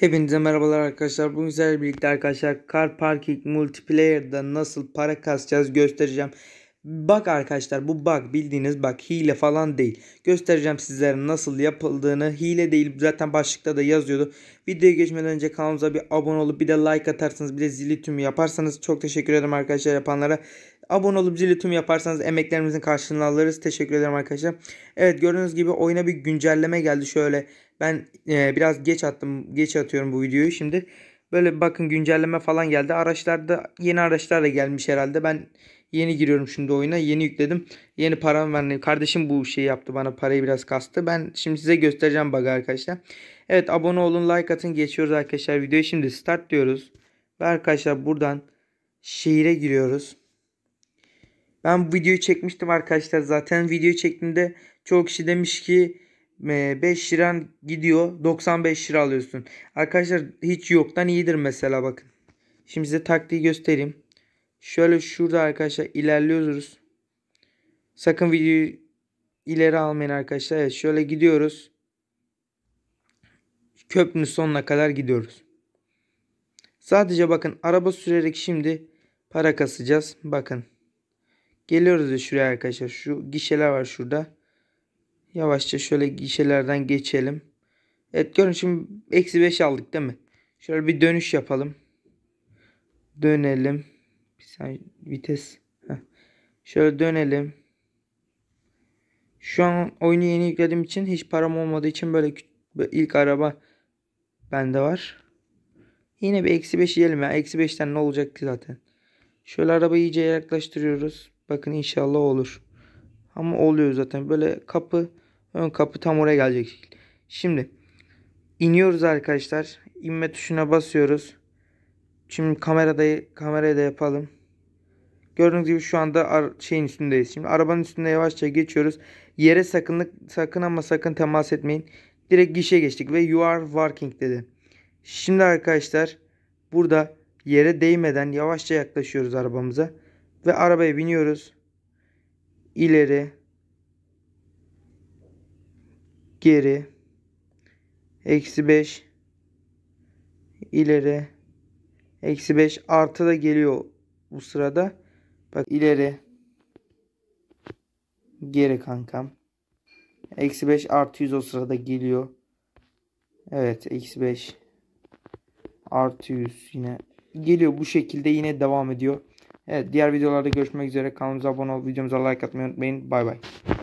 Hepinize merhabalar arkadaşlar. Bugün sizlerle birlikte arkadaşlar Car Parking Multiplayer'da nasıl para kasacağız göstereceğim. Bak arkadaşlar bu bak bildiğiniz bak hile falan değil. Göstereceğim sizlere nasıl yapıldığını. Hile değil zaten başlıkta da yazıyordu. Videoya geçmeden önce kanalımıza bir abone olup bir de like atarsanız bir de zili tümü yaparsanız çok teşekkür ederim arkadaşlar yapanlara. Abone olup zili tüm yaparsanız emeklerimizin karşılığını alırız. Teşekkür ederim arkadaşlar. Evet gördüğünüz gibi oyuna bir güncelleme geldi. Şöyle ben e, biraz geç attım. Geç atıyorum bu videoyu şimdi. Böyle bakın güncelleme falan geldi. Araçlarda yeni araçlar da gelmiş herhalde. Ben yeni giriyorum şimdi oyuna. Yeni yükledim. Yeni param var. Kardeşim bu şeyi yaptı bana. Parayı biraz kastı. Ben şimdi size göstereceğim bug'ı arkadaşlar. Evet abone olun like atın. Geçiyoruz arkadaşlar videoyu. Şimdi start diyoruz. Ve arkadaşlar buradan şehire giriyoruz. Ben bu videoyu çekmiştim arkadaşlar zaten. Video çektiğimde çoğu kişi demiş ki 5 liran gidiyor 95 lira alıyorsun. Arkadaşlar hiç yoktan iyidir mesela bakın. Şimdi size taktiği göstereyim. Şöyle şurada arkadaşlar ilerliyoruz. Sakın videoyu ileri almayın arkadaşlar. Evet şöyle gidiyoruz. Köprünün sonuna kadar gidiyoruz. Sadece bakın araba sürerek şimdi para kasacağız. Bakın. Geliyoruz da şuraya arkadaşlar. Şu gişeler var şurada. Yavaşça şöyle gişelerden geçelim. Evet görün şimdi eksi 5 aldık değil mi? Şöyle bir dönüş yapalım. Dönelim. Bir saniye vites. Heh. Şöyle dönelim. Şu an oyunu yeni yüklediğim için hiç param olmadığı için böyle ilk araba bende var. Yine bir eksi 5 yiyelim ya. Eksi 5'ten ne olacak ki zaten. Şöyle arabayı iyice yaklaştırıyoruz. Bakın inşallah olur. Ama oluyor zaten. Böyle kapı ön kapı tam oraya gelecek. Şimdi iniyoruz arkadaşlar. İnme tuşuna basıyoruz. Şimdi kamerada kamerayı da yapalım. Gördüğünüz gibi şu anda şeyin üstündeyiz. Şimdi arabanın üstünde yavaşça geçiyoruz. Yere sakınlık sakın ama sakın temas etmeyin. Direkt gişe geçtik ve you are working dedi. Şimdi arkadaşlar burada yere değmeden yavaşça yaklaşıyoruz arabamıza. Ve arabaya biniyoruz. İleri. Geri. Eksi 5. ileri Eksi 5 artı da geliyor bu sırada. Bak ileri. Geri kankam. Eksi 5 artı 100 o sırada geliyor. Evet eksi 5 artı 100 yine geliyor bu şekilde yine devam ediyor. Evet diğer videolarda görüşmek üzere. Kanalımıza abone ol, videomuza like atmayı unutmayın. Bay bay.